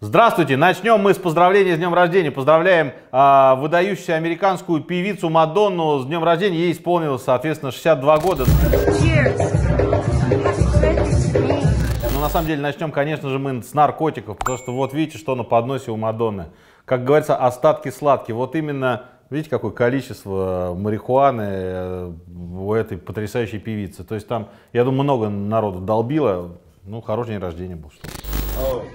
Здравствуйте! Начнем мы с поздравления с днем рождения. Поздравляем э, выдающуюся американскую певицу Мадонну с днем рождения. Ей исполнилось, соответственно, 62 года. Но ну, на самом деле начнем, конечно же, мы с наркотиков, потому что вот видите, что на подносе у Мадонны. Как говорится, остатки сладкие. Вот именно, видите, какое количество марихуаны э, у этой потрясающей певицы. То есть там, я думаю, много народу долбило. Ну, хороший день рождения был, что ли.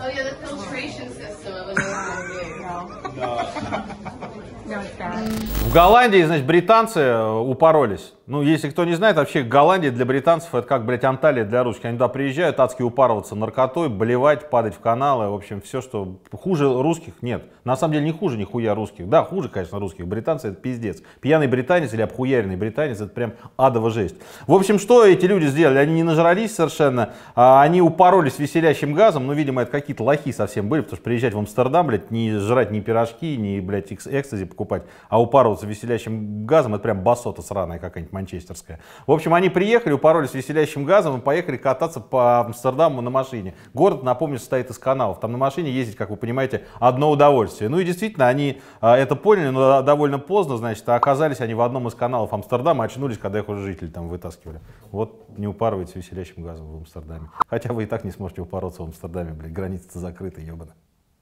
Oh yeah, the filtration system of a normal beer. No. No, it's not. В Голландии, значит, британцы э, упоролись. Ну, если кто не знает, вообще Голландия для британцев это как, блядь, Анталия для русских. Они туда приезжают, адски упарываться наркотой, блевать, падать в каналы. В общем, все, что хуже русских, нет. На самом деле не хуже нихуя русских. Да, хуже, конечно, русских. Британцы это пиздец. Пьяный британец или обхуяренный британец это прям адово жесть. В общем, что эти люди сделали? Они не нажрались совершенно, а они упоролись веселящим газом. Ну, видимо, это какие-то лохи совсем были, потому что приезжать в Амстердам, блядь, не жрать ни пирожки, ни, блядь, экстази покупать, а упарываться с веселящим газом, это прям басота сраная какая-нибудь манчестерская. В общем, они приехали, упоролись веселящим газом и поехали кататься по Амстердаму на машине. Город, напомню, состоит из каналов. Там на машине ездить, как вы понимаете, одно удовольствие. Ну и действительно, они а, это поняли, но довольно поздно, значит, а оказались они в одном из каналов Амстердама, очнулись, когда их уже жители там вытаскивали. Вот не упарывайтесь веселящим газом в Амстердаме. Хотя вы и так не сможете упороться в Амстердаме, блядь, граница закрыта, ебана.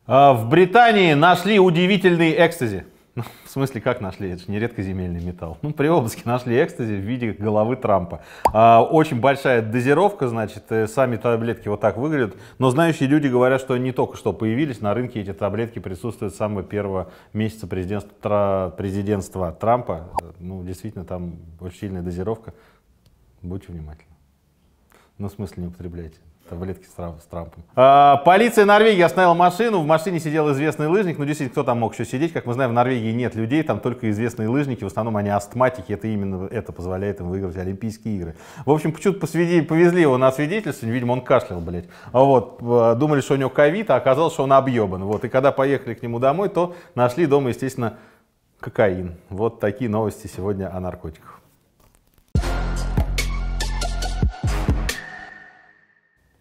А, в Британии нашли удивительный экстази. Ну, в смысле, как нашли? Это же не редкоземельный металл. Ну, при обыске нашли экстази в виде головы Трампа. А, очень большая дозировка, значит, э, сами таблетки вот так выглядят. Но знающие люди говорят, что не только что появились на рынке, эти таблетки присутствуют с самого первого месяца президентства, президентства Трампа. Ну, действительно, там очень сильная дозировка. Будьте внимательны. Ну, в смысле, не употребляйте. Таблетки с, Трамп, с Трампом. А, полиция Норвегии остановила машину. В машине сидел известный лыжник. Ну, действительно, кто там мог еще сидеть? Как мы знаем, в Норвегии нет людей, там только известные лыжники. В основном они астматики. Это именно это позволяет им выиграть Олимпийские игры. В общем, почему-то посведи, повезли его на свидетельство. Видимо, он кашлял, блядь. А вот. Э, думали, что у него ковид, а оказалось, что он объебан. Вот. И когда поехали к нему домой, то нашли дома, естественно, кокаин. Вот такие новости сегодня о наркотиках.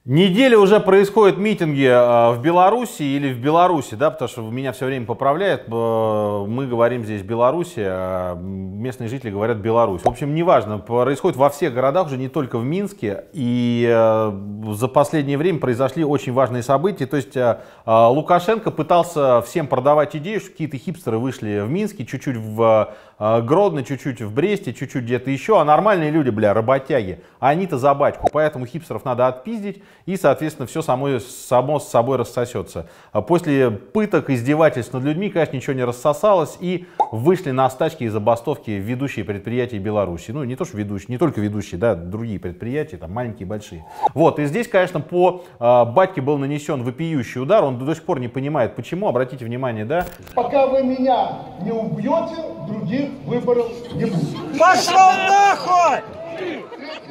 Неделя уже происходят митинги а, в Беларуси или в Беларуси, да, потому что меня все время поправляют. Э, мы говорим здесь Беларуси, а местные жители говорят Беларусь. В общем, неважно, происходит во всех городах, уже не только в Минске. И э, за последнее время произошли очень важные события. То есть э, Лукашенко пытался всем продавать идею, что какие-то хипстеры вышли в Минске, чуть-чуть в Гродно, чуть-чуть в Бресте, чуть-чуть где-то еще. А нормальные люди, бля, работяги, они-то за батьку. Поэтому хипстеров надо отпиздить и, соответственно, все само, само с собой рассосется. А после пыток, издевательств над людьми, конечно, ничего не рассосалось, и вышли на стачки и забастовки ведущие предприятия Беларуси. Ну, не то, что ведущие, не только ведущие, да, другие предприятия, там, маленькие, большие. Вот, и здесь, конечно, по э, батьке был нанесен вопиющий удар, он до сих пор не понимает, почему, обратите внимание, да? Пока вы меня не убьете, других выборов не будет. Пошел нахуй!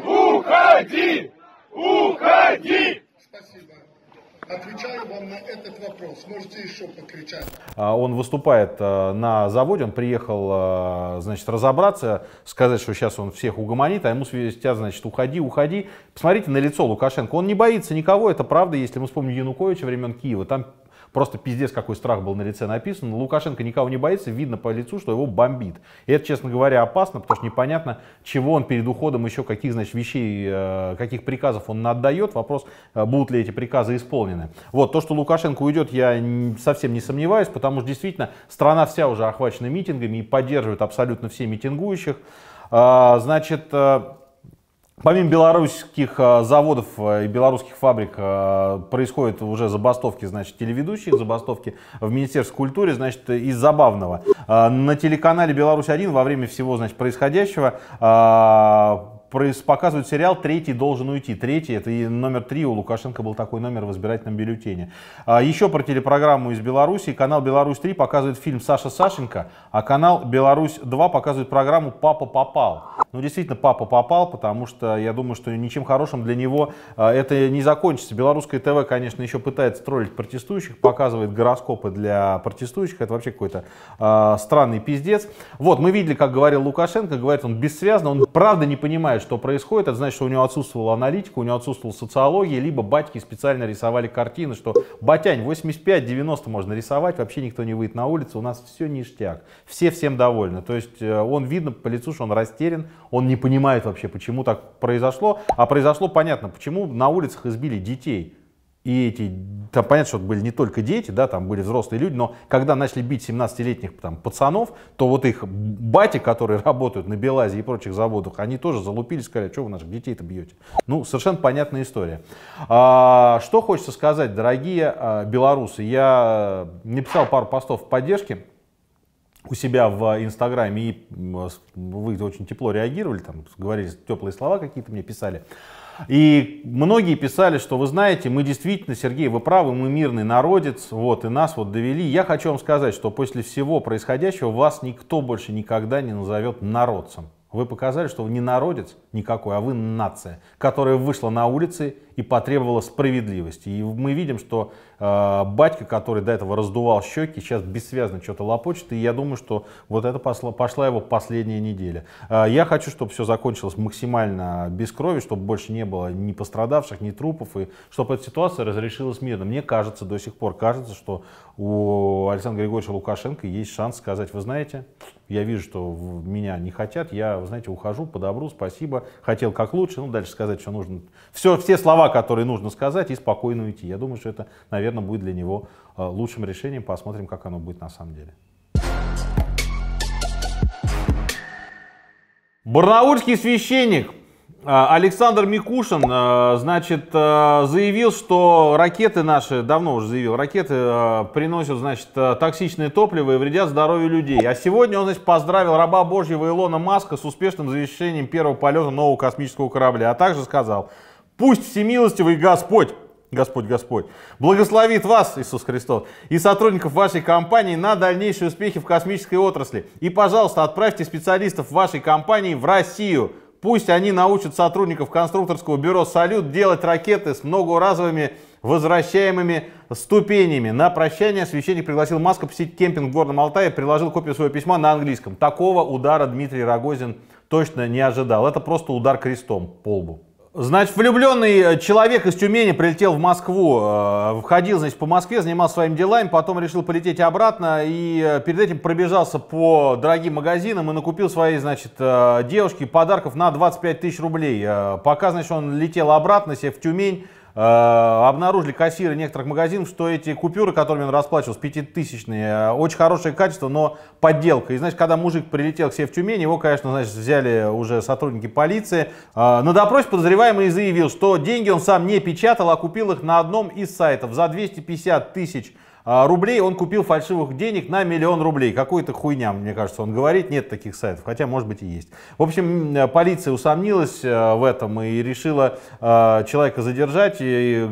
Уходи! Уходи! Спасибо. Отвечаю вам на этот вопрос. Можете еще покричать. А, он выступает а, на заводе, он приехал, а, значит, разобраться, сказать, что сейчас он всех угомонит, а ему свистят, значит, уходи, уходи. Посмотрите на лицо Лукашенко. Он не боится никого, это правда, если мы вспомним Януковича времен Киева, там Просто пиздец, какой страх был на лице написан. Лукашенко никого не боится, видно по лицу, что его бомбит. И это, честно говоря, опасно, потому что непонятно, чего он перед уходом еще, каких, значит, вещей, э, каких приказов он отдает. Вопрос, э, будут ли эти приказы исполнены. Вот, то, что Лукашенко уйдет, я совсем не сомневаюсь, потому что действительно страна вся уже охвачена митингами и поддерживает абсолютно все митингующих. А, значит, э, Помимо белорусских а, заводов а, и белорусских фабрик а, происходят уже забастовки, значит, телеведущих, забастовки в Министерстве культуры, значит, из забавного. На телеканале «Беларусь-1» во время всего, значит, происходящего показывают сериал «Третий должен уйти». Третий, это и номер три, у Лукашенко был такой номер в избирательном бюллетене. А еще про телепрограмму из Беларуси. Канал «Беларусь-3» показывает фильм «Саша Сашенька», а канал «Беларусь-2» показывает программу «Папа попал». Ну, действительно, папа попал, потому что я думаю, что ничем хорошим для него а, это не закончится. Белорусское ТВ, конечно, еще пытается троллить протестующих, показывает гороскопы для протестующих. Это вообще какой-то э, странный пиздец. Вот, мы видели, как говорил Лукашенко, говорит он бессвязно, он правда не понимает, что происходит, это значит, что у него отсутствовала аналитика, у него отсутствовала социология, либо батьки специально рисовали картины, что «Батянь, 85-90 можно рисовать, вообще никто не выйдет на улицу, у нас все ништяк, все всем довольны». То есть э, он видно по лицу, что он растерян, он не понимает вообще, почему так произошло, а произошло понятно, почему на улицах избили детей и эти, там понятно, что были не только дети, да, там были взрослые люди, но когда начали бить 17-летних там, пацанов, то вот их бати, которые работают на Белазе и прочих заводах, они тоже залупили, сказали, что вы наших детей-то бьете. Ну, совершенно понятная история. А, что хочется сказать, дорогие а, белорусы, я написал пару постов в поддержке у себя в Инстаграме, и вы очень тепло реагировали, там говорили теплые слова какие-то мне писали. И многие писали, что вы знаете, мы действительно, Сергей, вы правы, мы мирный народец, вот, и нас вот довели. Я хочу вам сказать, что после всего происходящего вас никто больше никогда не назовет народцем. Вы показали, что вы не народец, никакой, а вы нация, которая вышла на улицы и потребовала справедливости. И мы видим, что э, батька, который до этого раздувал щеки, сейчас бессвязно что-то лопочет, и я думаю, что вот это пошла, пошла его последняя неделя. Э, я хочу, чтобы все закончилось максимально без крови, чтобы больше не было ни пострадавших, ни трупов, и чтобы эта ситуация разрешилась мирно. Мне кажется, до сих пор кажется, что у Александра Григорьевича Лукашенко есть шанс сказать, вы знаете, я вижу, что меня не хотят, я, вы знаете, ухожу по добру, спасибо, хотел как лучше, ну дальше сказать, что нужно, все, все слова, которые нужно сказать, и спокойно уйти. Я думаю, что это, наверное, будет для него э, лучшим решением, посмотрим, как оно будет на самом деле. Барнаульский священник а, Александр Микушин, а, значит, а, заявил, что ракеты наши, давно уже заявил, ракеты приносят, значит, токсичное топливо и вредят здоровью людей. А сегодня он, значит, поздравил раба божьего Илона Маска с успешным завершением первого полета нового космического корабля, а также сказал, пусть всемилостивый Господь, Господь, Господь, благословит вас, Иисус Христос, и сотрудников вашей компании на дальнейшие успехи в космической отрасли. И, пожалуйста, отправьте специалистов вашей компании в Россию – Пусть они научат сотрудников конструкторского бюро «Салют» делать ракеты с многоразовыми возвращаемыми ступенями. На прощание священник пригласил Маска посетить кемпинг в Горном Алтае, приложил копию своего письма на английском. Такого удара Дмитрий Рогозин точно не ожидал. Это просто удар крестом по лбу. Значит, влюбленный э, человек из Тюмени прилетел в Москву, э, входил, значит, по Москве, занимался своими делами, потом решил полететь обратно и э, перед этим пробежался по дорогим магазинам и накупил своей, значит, девушке подарков на 25 тысяч рублей. Пока, значит, он летел обратно, себе в Тюмень, Э, обнаружили кассиры некоторых магазинов, что эти купюры, которыми он расплачивался, пятитысячные, э, очень хорошее качество, но подделка. И, значит, когда мужик прилетел к себе в Тюмень, его, конечно, значит, взяли уже сотрудники полиции. Э, на допросе подозреваемый заявил, что деньги он сам не печатал, а купил их на одном из сайтов за 250 тысяч а, рублей, он купил фальшивых денег на миллион рублей. Какой-то хуйня, мне кажется, он говорит, нет таких сайтов, хотя, может быть, и есть. В общем, э, полиция усомнилась э, в этом и решила э, человека задержать. И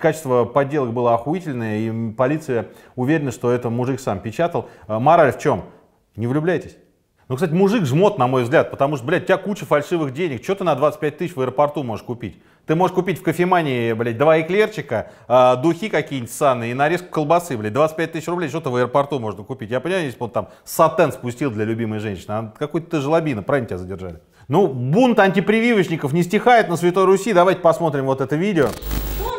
качество подделок было охуительное, и полиция уверена, что это мужик сам печатал. Мораль в чем? Не влюбляйтесь. Ну, кстати, мужик жмот, на мой взгляд, потому что, блядь, у тебя куча фальшивых денег. Что ты на 25 тысяч в аэропорту можешь купить? Ты можешь купить в кофемании, блядь, два эклерчика, э, духи какие-нибудь саны и нарезку колбасы, блядь, 25 тысяч рублей, что-то в аэропорту можно купить. Я понимаю, если бы он там сатен спустил для любимой женщины, а какой-то ты жлобина, правильно тебя задержали? Ну, бунт антипрививочников не стихает на Святой Руси, давайте посмотрим вот это видео. Что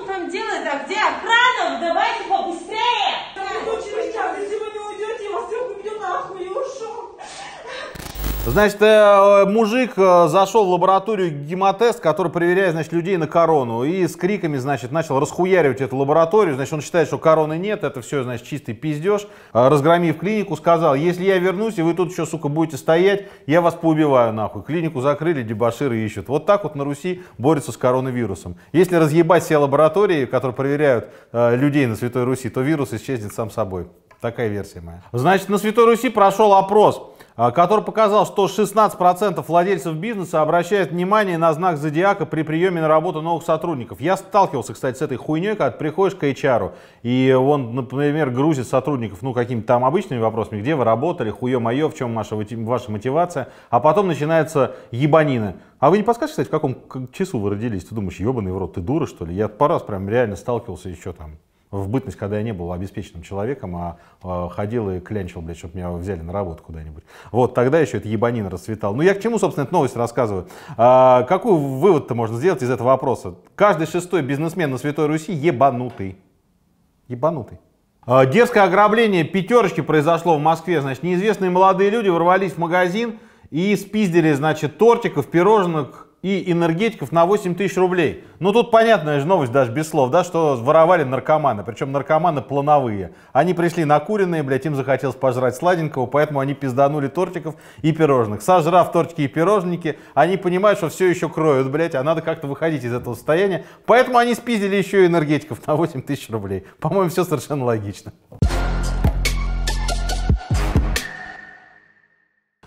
Значит, э, э, мужик э, зашел в лабораторию гемотест, который проверяет, значит, людей на корону. И с криками, значит, начал расхуяривать эту лабораторию. Значит, он считает, что короны нет, это все, значит, чистый пиздеж. Разгромив клинику, сказал, если я вернусь, и вы тут еще, сука, будете стоять, я вас поубиваю нахуй. Клинику закрыли, дебаширы ищут. Вот так вот на Руси борются с коронавирусом. Если разъебать все лаборатории, которые проверяют э, людей на Святой Руси, то вирус исчезнет сам собой. Такая версия моя. Значит, на Святой Руси прошел опрос, а, который показал, что 16% владельцев бизнеса обращают внимание на знак зодиака при приеме на работу новых сотрудников. Я сталкивался, кстати, с этой хуйней, когда приходишь к HR, и он, например, грузит сотрудников, ну, какими-то там обычными вопросами, где вы работали, хуе-моё, в чем ваша, ваша мотивация, а потом начинается ебанина. А вы не подскажете, кстати, в каком часу вы родились? Ты думаешь, ебаный в рот, ты дура, что ли? Я пару раз прям реально сталкивался еще там в бытность, когда я не был обеспеченным человеком, а, а ходил и клянчил, блядь, чтобы меня взяли на работу куда-нибудь. Вот, тогда еще это ебанин расцветал. Ну, я к чему, собственно, эту новость рассказываю? А, какой вывод-то можно сделать из этого вопроса? Каждый шестой бизнесмен на Святой Руси ебанутый. Ебанутый. А, дерзкое ограбление пятерочки произошло в Москве. Значит, неизвестные молодые люди ворвались в магазин и спиздили, значит, тортиков, пирожных, и энергетиков на 8 тысяч рублей. Ну тут понятная же новость даже без слов, да, что воровали наркоманы, причем наркоманы плановые. Они пришли накуренные, блядь, им захотелось пожрать сладенького, поэтому они пизданули тортиков и пирожных. Сожрав тортики и пирожники, они понимают, что все еще кроют, блядь, а надо как-то выходить из этого состояния. Поэтому они спиздили еще и энергетиков на 8 тысяч рублей. По-моему, все совершенно логично.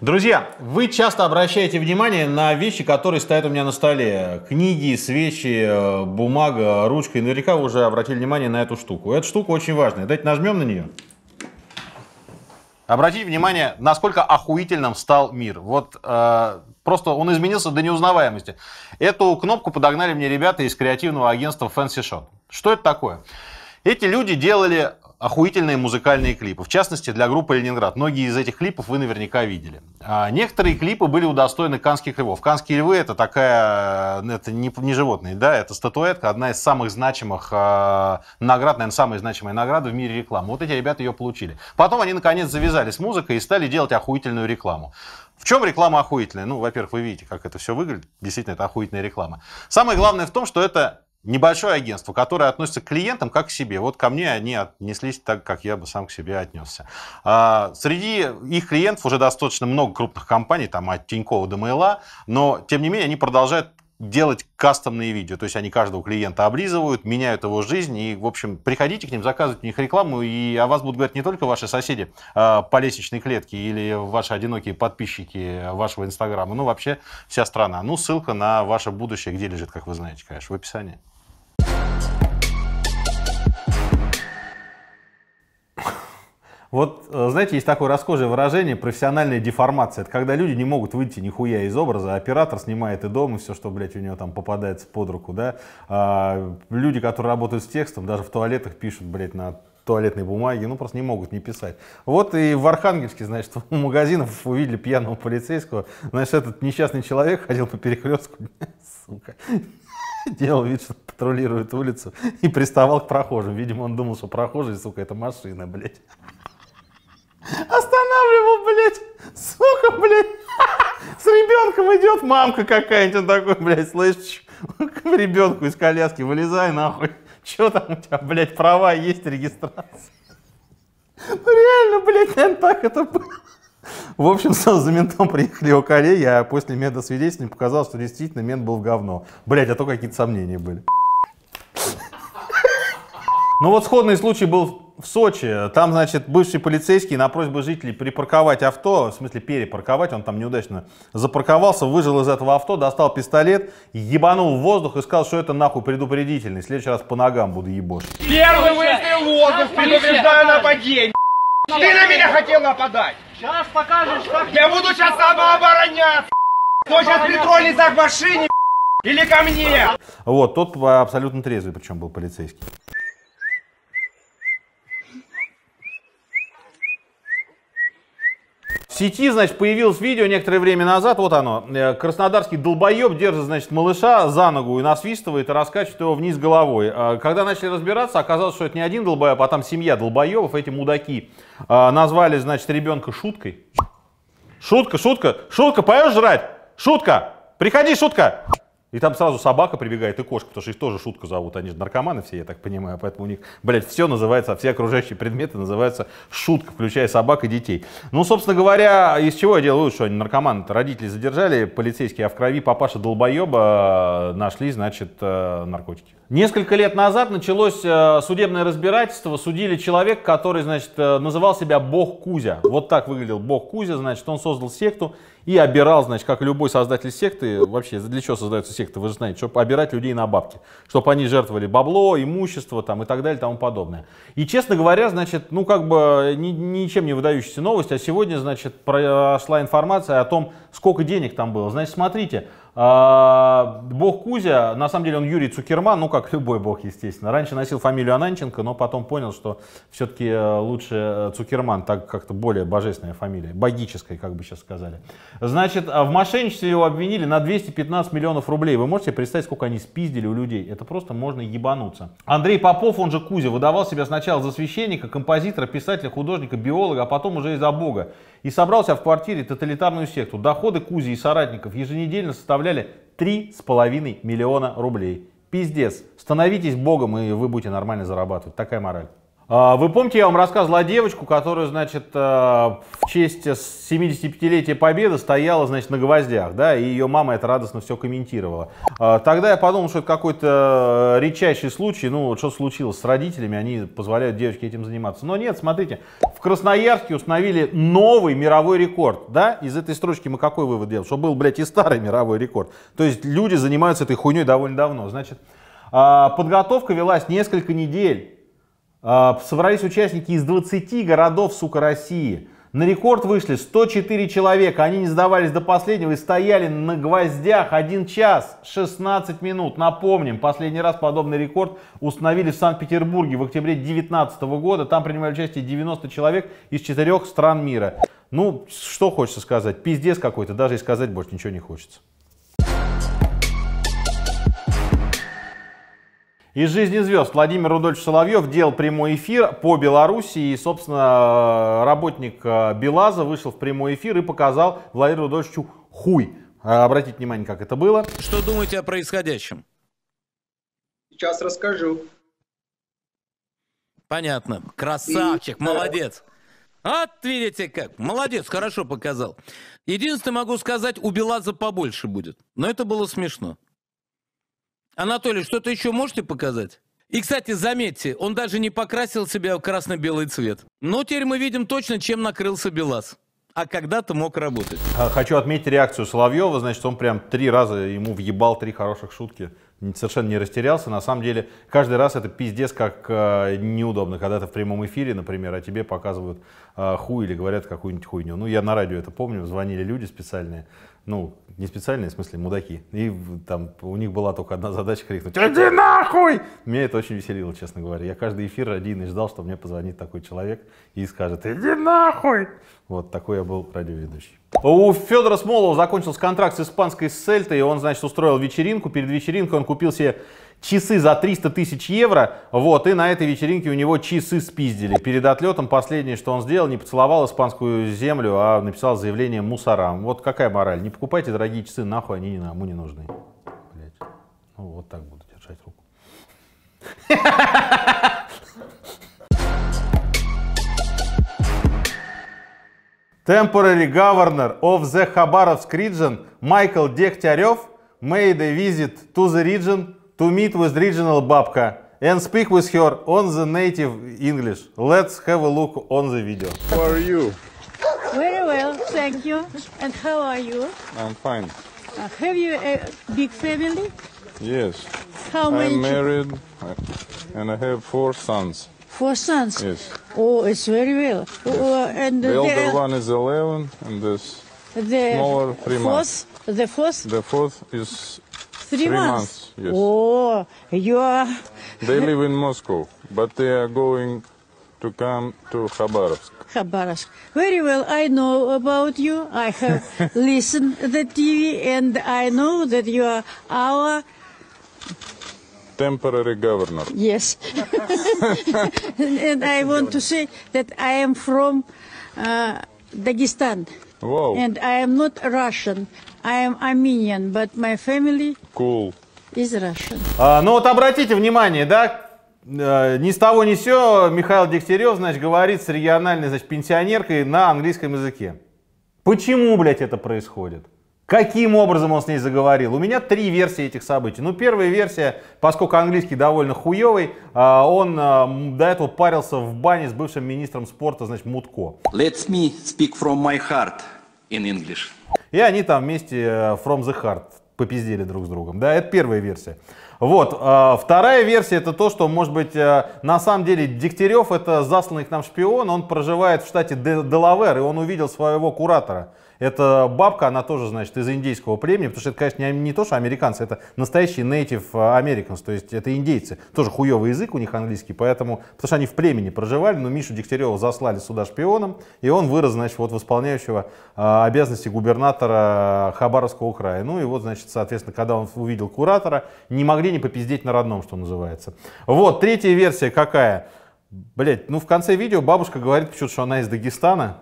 Друзья, вы часто обращаете внимание на вещи, которые стоят у меня на столе. Книги, свечи, э, бумага, ручка. И наверняка вы уже обратили внимание на эту штуку. Эта штука очень важная. Давайте нажмем на нее. Обратите внимание, насколько охуительным стал мир. Вот э, просто он изменился до неузнаваемости. Эту кнопку подогнали мне ребята из креативного агентства Fancy Shot. Что это такое? Эти люди делали охуительные музыкальные клипы, в частности для группы «Ленинград». Многие из этих клипов вы наверняка видели. А, некоторые клипы были удостоены канских львов. Канские львы — это такая... Э, это не, не животные, да, это статуэтка, одна из самых значимых э, наград, наверное, самая значимая награда в мире рекламы. Вот эти ребята ее получили. Потом они, наконец, завязали с музыкой и стали делать охуительную рекламу. В чем реклама охуительная? Ну, во-первых, вы видите, как это все выглядит. Действительно, это охуительная реклама. Самое главное в том, что это небольшое агентство, которое относится к клиентам как к себе. Вот ко мне они отнеслись так, как я бы сам к себе отнесся. А, среди их клиентов уже достаточно много крупных компаний, там от Тинькова до Мейла, но тем не менее они продолжают делать кастомные видео. То есть они каждого клиента облизывают, меняют его жизнь. И, в общем, приходите к ним, заказывайте у них рекламу, и о вас будут говорить не только ваши соседи э, по лестничной клетке или ваши одинокие подписчики вашего Инстаграма, ну, вообще вся страна. Ну, ссылка на ваше будущее, где лежит, как вы знаете, конечно, в описании. Вот, э, знаете, есть такое расхожее выражение «профессиональная деформация». Это когда люди не могут выйти нихуя из образа. А оператор снимает и дом, и все, что, блядь, у него там попадается под руку, да. А люди, которые работают с текстом, даже в туалетах пишут, блядь, на туалетной бумаге, ну просто не могут не писать. Вот и в Архангельске, значит, у магазинов увидели пьяного полицейского, значит, этот несчастный человек ходил по перекрестку, сука, делал вид, что патрулирует улицу и приставал к прохожим. Видимо, он думал, что прохожие, сука, это машина, блядь. ребенком идет мамка какая-нибудь, он такой, блядь, слышишь, к ребенку из коляски, вылезай нахуй. Че там у тебя, блядь, права есть, регистрация? Ну реально, блядь, наверное, так это было. В общем, сразу за ментом приехали его коллеги, а после медосвидетельства мне показалось, что действительно мент был в говно. Блять, а то какие-то сомнения были. Ну вот сходный случай был в Сочи. Там, значит, бывший полицейский на просьбу жителей припарковать авто, в смысле перепарковать, он там неудачно запарковался, выжил из этого авто, достал пистолет, ебанул в воздух и сказал, что это нахуй предупредительный. В следующий раз по ногам буду ебошить. Первый выяснил воздух, предупреждаю нападение. Ты на меня хотел нападать. Сейчас покажешь, как... Я буду сейчас самообороняться. Кто сейчас притронется к машине, или ко мне? Вот, тот абсолютно трезвый, причем был полицейский. сети, значит, появилось видео некоторое время назад, вот оно, э, краснодарский долбоеб держит, значит, малыша за ногу и насвистывает и раскачивает его вниз головой. А, когда начали разбираться, оказалось, что это не один долбоеб, а там семья долбоебов, эти мудаки, а, назвали, значит, ребенка шуткой. Шутка, шутка, шутка, поешь жрать? Шутка, приходи, шутка! И там сразу собака прибегает и кошка, потому что их тоже шутку зовут. Они же наркоманы все, я так понимаю. Поэтому у них, блядь, все называется, все окружающие предметы называются шутка, включая собак и детей. Ну, собственно говоря, из чего я делаю что они наркоманы -то? Родители задержали, полицейские, а в крови папаша долбоеба нашли, значит, э, наркотики. Несколько лет назад началось э, судебное разбирательство. Судили человека, который, значит, э, называл себя Бог Кузя. Вот так выглядел Бог Кузя, значит, он создал секту и обирал, значит, как любой создатель секты. Вообще, для чего создаются секты, вы же знаете, чтобы обирать людей на бабки. Чтобы они жертвовали бабло, имущество там и так далее и тому подобное. И, честно говоря, значит, ну как бы э, ни, ничем не выдающаяся новость, а сегодня, значит, прошла информация о том, сколько денег там было. Значит, смотрите, а, бог Кузя, на самом деле он Юрий Цукерман, ну как любой бог, естественно. Раньше носил фамилию Ананченко, но потом понял, что все-таки э, лучше э, Цукерман, так как-то более божественная фамилия, богическая, как бы сейчас сказали. Значит, а, в мошенничестве его обвинили на 215 миллионов рублей. Вы можете представить, сколько они спиздили у людей? Это просто можно ебануться. Андрей Попов, он же Кузя, выдавал себя сначала за священника, композитора, писателя, художника, биолога, а потом уже и за бога и собрался себя в квартире тоталитарную секту. Доходы Кузи и соратников еженедельно составляли 3,5 миллиона рублей. Пиздец. Становитесь богом, и вы будете нормально зарабатывать. Такая мораль. А, вы помните, я вам рассказывал о девочку, которая, значит, э, в честь 75-летия Победы стояла, значит, на гвоздях, да, и ее мама это радостно все комментировала. А, тогда я подумал, что это какой-то э, редчайший случай, ну, что случилось с родителями, они позволяют девочке этим заниматься. Но нет, смотрите, в Красноярске установили новый мировой рекорд, да, из этой строчки мы какой вывод делаем? Что был, блядь, и старый мировой рекорд. То есть люди занимаются этой хуйней довольно давно, значит, а, подготовка велась несколько недель, а, собрались участники из 20 городов, сука, России. На рекорд вышли 104 человека, они не сдавались до последнего и стояли на гвоздях 1 час 16 минут. Напомним, последний раз подобный рекорд установили в Санкт-Петербурге в октябре 2019 года. Там принимали участие 90 человек из четырех стран мира. Ну, что хочется сказать, пиздец какой-то, даже и сказать больше ничего не хочется. Из «Жизни звезд» Владимир Рудольф Соловьев делал прямой эфир по Беларуси, и, собственно, работник э, Белаза вышел в прямой эфир и показал Владимиру Рудольевичу хуй. Э, обратите внимание, как это было. Что думаете о происходящем? Сейчас расскажу. Понятно. Красавчик, и... Э, молодец. Вот видите как. Молодец, хорошо показал. Единственное могу сказать, у Белаза побольше будет. Но это было смешно. Анатолий, что-то еще можете показать? И, кстати, заметьте, он даже не покрасил себя в красно-белый цвет. Но теперь мы видим точно, чем накрылся Белас. А когда-то мог работать. А, хочу отметить реакцию Соловьева. Значит, он прям три раза ему въебал три хороших шутки. Совершенно не растерялся. На самом деле, каждый раз это пиздец как э, неудобно. Когда ты в прямом эфире, например, а тебе показывают э, хуй или говорят какую-нибудь хуйню. Ну, я на радио это помню. Звонили люди специальные ну, не специальные, в смысле, мудаки. И там у них была только одна задача крикнуть «Иди нахуй!» Меня это очень веселило, честно говоря. Я каждый эфир один и ждал, что мне позвонит такой человек и скажет «Иди нахуй!» Вот такой я был радиоведущий. У Федора Смолова закончился контракт с испанской Сельтой, и он, значит, устроил вечеринку. Перед вечеринкой он купил себе часы за 300 тысяч евро, вот, и на этой вечеринке у него часы спиздили. Перед отлетом последнее, что он сделал, не поцеловал испанскую землю, а написал заявление мусорам. Вот какая мораль, не покупайте дорогие часы, нахуй они никому не нужны. Блять. Ну, вот так буду держать руку. Temporary Governor of the Khabarovsk Region Майкл Дегтярев made a visit to the region to meet with regional babka and speak with her on the native English. Let's have a look on the video. How are you? Very well, thank you. And how are you? I'm fine. Uh, have you a big family? Yes. How many? I'm married uh, and I have four sons. Four sons? Yes. Oh, it's very well. Oh, yes. Oh, and the, the one is 11 and this the smaller three fourth, months. The fourth? The fourth is Three, months. months yes. Oh, you are. they live in Moscow, but they are going to come to Khabarovsk. Khabarovsk. Very well, I know about you. I have listened the TV, and I know that you are our temporary governor. Yes. and I want to say that I am from uh, Dagestan. And I am not Russian. I am Armenian, but my family cool. is Russian. А, ну вот обратите внимание, да, э, ни с того ни сё Михаил Дегтярев, значит, говорит с региональной, значит, пенсионеркой на английском языке. Почему, блядь, это происходит? Каким образом он с ней заговорил? У меня три версии этих событий. Ну, первая версия, поскольку английский довольно хуёвый, а, он а, до этого парился в бане с бывшим министром спорта, значит, Мутко. Let me speak from my heart in English. И они там вместе э, From the Heart попиздели друг с другом. Да, это первая версия. Вот, э, вторая версия это то, что, может быть, э, на самом деле Дегтярев это засланный к нам шпион, он проживает в штате Делавер, и он увидел своего куратора. Это бабка, она тоже, значит, из индейского племени, потому что это, конечно, не, не то, что американцы, это настоящие native americans, э, то есть это индейцы. Тоже хуевый язык у них английский, поэтому, потому что они в племени проживали, но Мишу Дегтярева заслали сюда шпионом, и он вырос, значит, вот восполняющего э, обязанности губернатора Хабаровского края. Ну и вот, значит, соответственно, когда он увидел куратора, не могли не попиздеть на родном, что называется. Вот, третья версия какая? Блять, ну в конце видео бабушка говорит почему-то, что она из Дагестана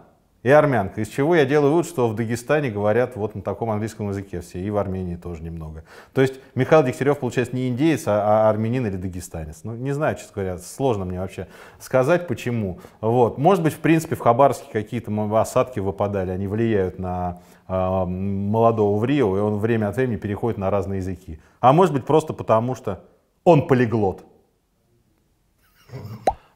и армянка. Из чего я делаю вывод, что в Дагестане говорят вот на таком английском языке все, и в Армении тоже немного. То есть Михаил Дегтярев, получается, не индеец, а, а армянин или дагестанец. Ну, не знаю, честно говоря, сложно мне вообще сказать, почему. Вот. Может быть, в принципе, в Хабаровске какие-то осадки выпадали, они влияют на э, молодого в Рио, и он время от времени переходит на разные языки. А может быть, просто потому что он полиглот.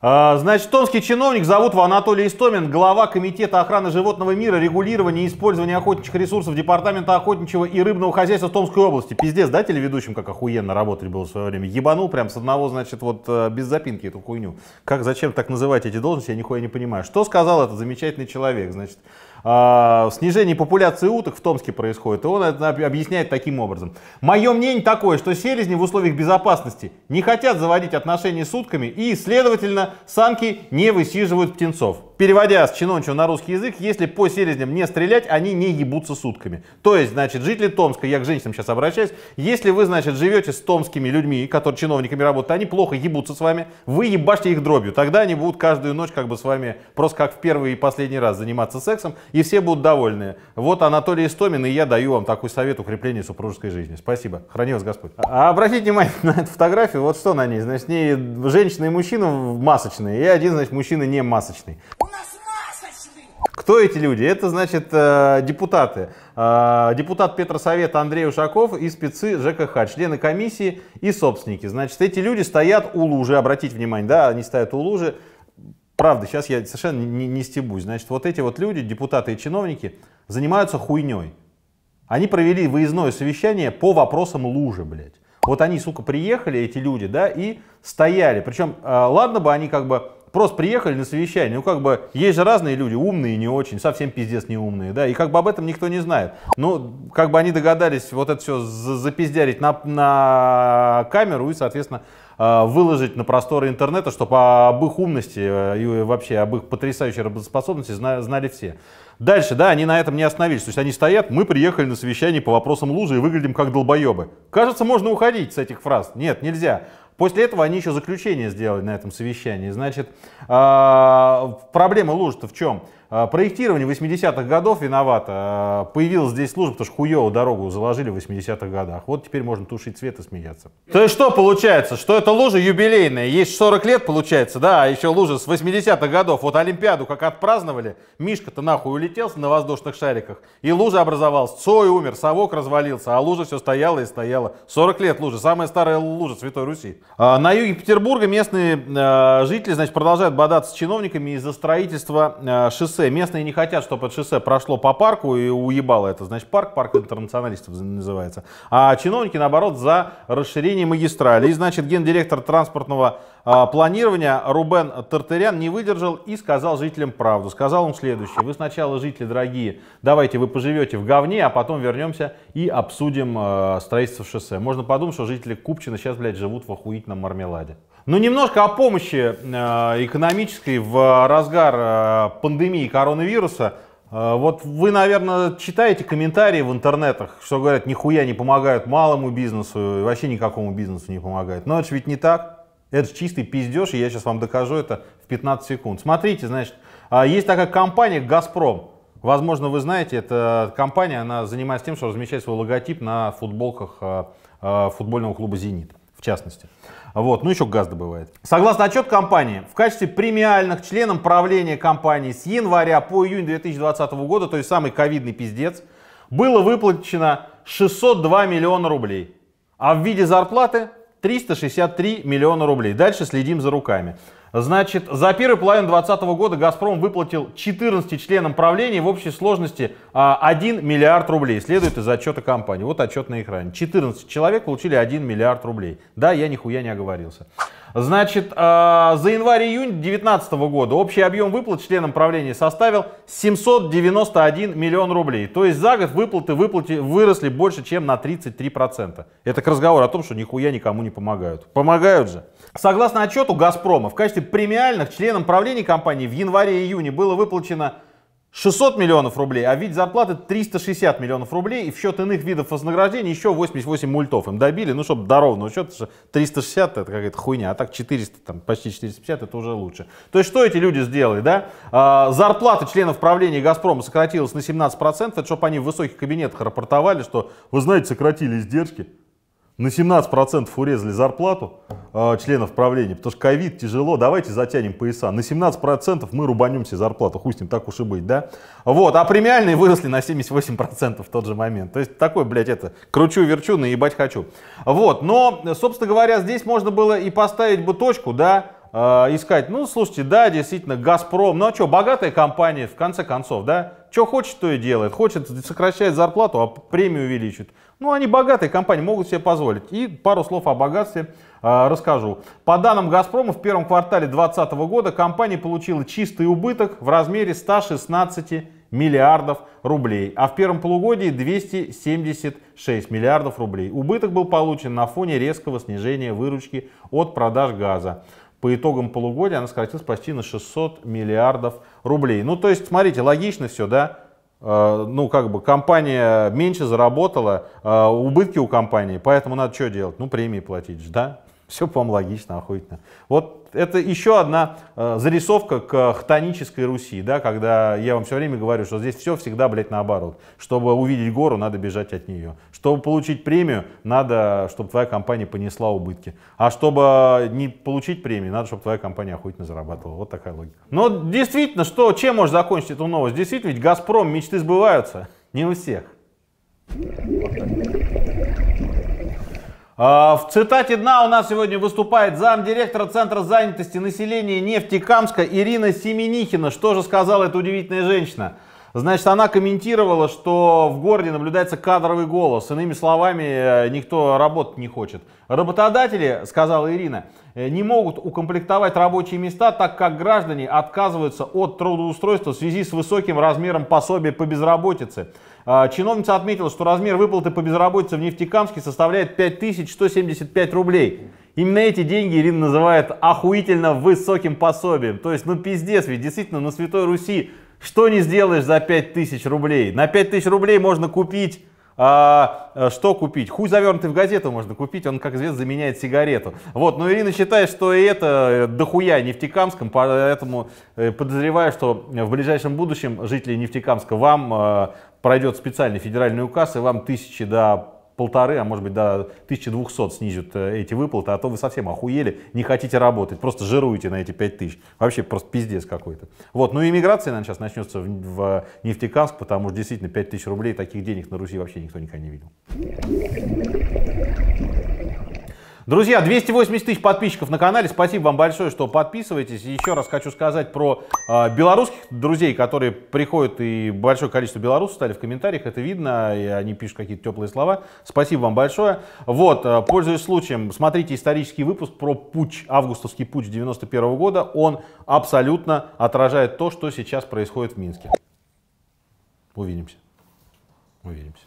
А, значит, Томский чиновник зовут в Анатолий Истомин, глава Комитета охраны животного мира, регулирования и использования охотничьих ресурсов Департамента охотничьего и рыбного хозяйства в Томской области. Пиздец, да, телеведущим, как охуенно работали было в свое время? Ебанул прям с одного, значит, вот э, без запинки эту хуйню. Как, зачем так называть эти должности, я нихуя не понимаю. Что сказал этот замечательный человек, значит? А, снижение популяции уток в Томске происходит. И он это объясняет таким образом. Мое мнение такое, что селезни в условиях безопасности не хотят заводить отношения с утками и, следовательно, самки не высиживают птенцов. Переводя с чинончего на русский язык, если по селезням не стрелять, они не ебутся сутками. То есть, значит, жители Томска, я к женщинам сейчас обращаюсь, если вы, значит, живете с томскими людьми, которые чиновниками работают, они плохо ебутся с вами, вы ебашьте их дробью. Тогда они будут каждую ночь как бы с вами просто как в первый и последний раз заниматься сексом, и все будут довольны. Вот Анатолий Истомин, и я даю вам такой совет укрепления супружеской жизни. Спасибо. Храни вас Господь. А, а обратите внимание на эту фотографию, вот что на ней. Значит, с ней женщина и мужчина масочные, и один, значит, мужчина не масочный. Кто эти люди? Это, значит, э, депутаты. Э, депутат Петросовета Андрей Ушаков и спецы ЖКХ, члены комиссии и собственники. Значит, эти люди стоят у лужи, обратите внимание, да, они стоят у лужи. Правда, сейчас я совершенно не, не стебусь. Значит, вот эти вот люди, депутаты и чиновники, занимаются хуйней. Они провели выездное совещание по вопросам лужи, блядь. Вот они, сука, приехали, эти люди, да, и стояли. Причем, э, ладно бы они как бы просто приехали на совещание, ну как бы, есть же разные люди, умные и не очень, совсем пиздец не умные, да, и как бы об этом никто не знает. Ну, как бы они догадались вот это все запиздярить на, на камеру и, соответственно, э, выложить на просторы интернета, чтобы об их умности э, и вообще об их потрясающей работоспособности знали все. Дальше, да, они на этом не остановились. То есть они стоят, мы приехали на совещание по вопросам лужи и выглядим как долбоебы. Кажется, можно уходить с этих фраз. Нет, нельзя. После этого они еще заключение сделали на этом совещании. Значит, а, проблема лужи-то в чем? А, проектирование 80-х годов виновато. А, появилась здесь служба, потому что хуёву дорогу заложили в 80-х годах. Вот теперь можно тушить свет и смеяться. То есть что получается? Что это лужа юбилейная. Есть 40 лет получается, да, а еще лужа с 80-х годов. Вот Олимпиаду как отпраздновали, Мишка-то нахуй улетел на воздушных шариках. И лужа образовалась. Цой умер, совок развалился, а лужа все стояла и стояла. 40 лет лужа. Самая старая лужа Святой Руси. А, на юге Петербурга местные а, жители значит, продолжают бодаться с чиновниками из-за строительства а, шоссе. Местные не хотят, чтобы это шоссе прошло по парку и уебало это. Значит, парк, парк интернационалистов называется. А чиновники, наоборот, за расширение магистрали. И, значит, гендиректор транспортного а, планирования Рубен Тартырян не выдержал и сказал жителям правду. Сказал он следующее. Вы сначала, жители дорогие, давайте вы поживете в говне, а потом вернемся и обсудим э, строительство шоссе. Можно подумать, что жители Купчина сейчас, блядь, живут в охуительном мармеладе. Ну, немножко о помощи э, экономической в разгар э, пандемии коронавируса. Вот вы, наверное, читаете комментарии в интернетах, что говорят, нихуя не помогают малому бизнесу, вообще никакому бизнесу не помогают. Но это же ведь не так. Это же чистый пиздеж, и я сейчас вам докажу это в 15 секунд. Смотрите, значит, а, есть такая компания «Газпром». Возможно, вы знаете, эта компания, она занимается тем, что размещает свой логотип на футболках а, а, футбольного клуба «Зенит», в частности. Вот, ну еще газ добывает. Согласно отчет компании, в качестве премиальных членом правления компании с января по июнь 2020 года, то есть самый ковидный пиздец, было выплачено 602 миллиона рублей. А в виде зарплаты 363 миллиона рублей. Дальше следим за руками. Значит, за первый половину 2020 года «Газпром» выплатил 14 членам правления в общей сложности 1 а, миллиард рублей. Следует из отчета компании. Вот отчет на экране. 14 человек получили 1 миллиард рублей. Да, я нихуя не оговорился. Значит, а, за январь-июнь 2019 года общий объем выплат членам правления составил 791 миллион рублей. То есть за год выплаты, выплаты выросли больше, чем на 33%. Это к разговору о том, что нихуя никому не помогают. Помогают же. Согласно отчету «Газпрома», в качестве премиальных членам правления компании в январе-июне было выплачено 600 миллионов рублей, а вид зарплаты 360 миллионов рублей, и в счет иных видов вознаграждений еще 88 мультов им добили, ну, чтобы до ровного счета, 360 это какая-то хуйня, а так 400, там, почти 450 это уже лучше. То есть что эти люди сделали, да? А, зарплата членов правления «Газпрома» сократилась на 17%, это чтобы они в высоких кабинетах рапортовали, что, вы знаете, сократили издержки, на 17% урезали зарплату э, членов правления, потому что ковид тяжело, давайте затянем пояса. На 17% мы рубанем себе зарплату, хуй с так уж и быть, да? Вот, а премиальные выросли на 78% в тот же момент. То есть такой, блядь, это, кручу-верчу, наебать хочу. Вот, но, собственно говоря, здесь можно было и поставить бы точку, да, э, и сказать, ну, слушайте, да, действительно, Газпром, ну а что, богатая компания, в конце концов, да? Что хочет, то и делает. Хочет, сокращать зарплату, а премию увеличит. Ну, они богатые компании, могут себе позволить. И пару слов о богатстве а, расскажу. По данным «Газпрома», в первом квартале 2020 года компания получила чистый убыток в размере 116 миллиардов рублей, а в первом полугодии 276 миллиардов рублей. Убыток был получен на фоне резкого снижения выручки от продаж газа по итогам полугодия она сократилась почти на 600 миллиардов рублей. Ну, то есть, смотрите, логично все, да? Э, ну, как бы компания меньше заработала, э, убытки у компании, поэтому надо что делать? Ну, премии платить, да? Все, по-моему, логично, охуительно. Вот это еще одна э, зарисовка к хтонической Руси, да, когда я вам все время говорю, что здесь все всегда, блядь, наоборот. Чтобы увидеть гору, надо бежать от нее. Чтобы получить премию, надо, чтобы твоя компания понесла убытки. А чтобы не получить премию, надо, чтобы твоя компания охуительно зарабатывала. Вот такая логика. Но действительно, что, чем может закончить эту новость? Действительно, ведь «Газпром» мечты сбываются. Не у всех. А, в цитате дна у нас сегодня выступает замдиректора Центра занятости населения Нефтекамска Ирина Семенихина. Что же сказала эта удивительная женщина? Значит, она комментировала, что в городе наблюдается кадровый голос. Иными словами, э, никто работать не хочет. Работодатели, сказала Ирина, э, не могут укомплектовать рабочие места, так как граждане отказываются от трудоустройства в связи с высоким размером пособия по безработице. А, чиновница отметила, что размер выплаты по безработице в Нефтекамске составляет 5175 рублей. Именно эти деньги Ирина называет охуительно высоким пособием. То есть, ну пиздец, ведь действительно на Святой Руси что не сделаешь за 5000 рублей? На 5000 рублей можно купить а, э, что купить? Хуй завернутый в газету можно купить, он, как известно, заменяет сигарету. Вот, но Ирина считает, что и это э, дохуя Нефтекамском, поэтому э, подозреваю, что в ближайшем будущем жители Нефтекамска вам а, пройдет специальный федеральный указ, и вам тысячи до полторы, а может быть до 1200 снизят э, эти выплаты, а то вы совсем охуели, не хотите работать, просто жируете на эти 5000. Вообще просто пиздец какой-то. Вот, ну и миграция, наверное, сейчас начнется в, в э, Нефтекамск, потому что действительно 5000 рублей таких денег на Руси вообще никто никогда не видел. Друзья, 280 тысяч подписчиков на канале. Спасибо вам большое, что подписываетесь. Еще раз хочу сказать про э, белорусских друзей, которые приходят, и большое количество белорусов стали в комментариях, это видно, и они пишут какие-то теплые слова. Спасибо вам большое. Вот, э, пользуясь случаем, смотрите исторический выпуск про путь, августовский путь 91 -го года. Он абсолютно отражает то, что сейчас происходит в Минске. Увидимся. Увидимся.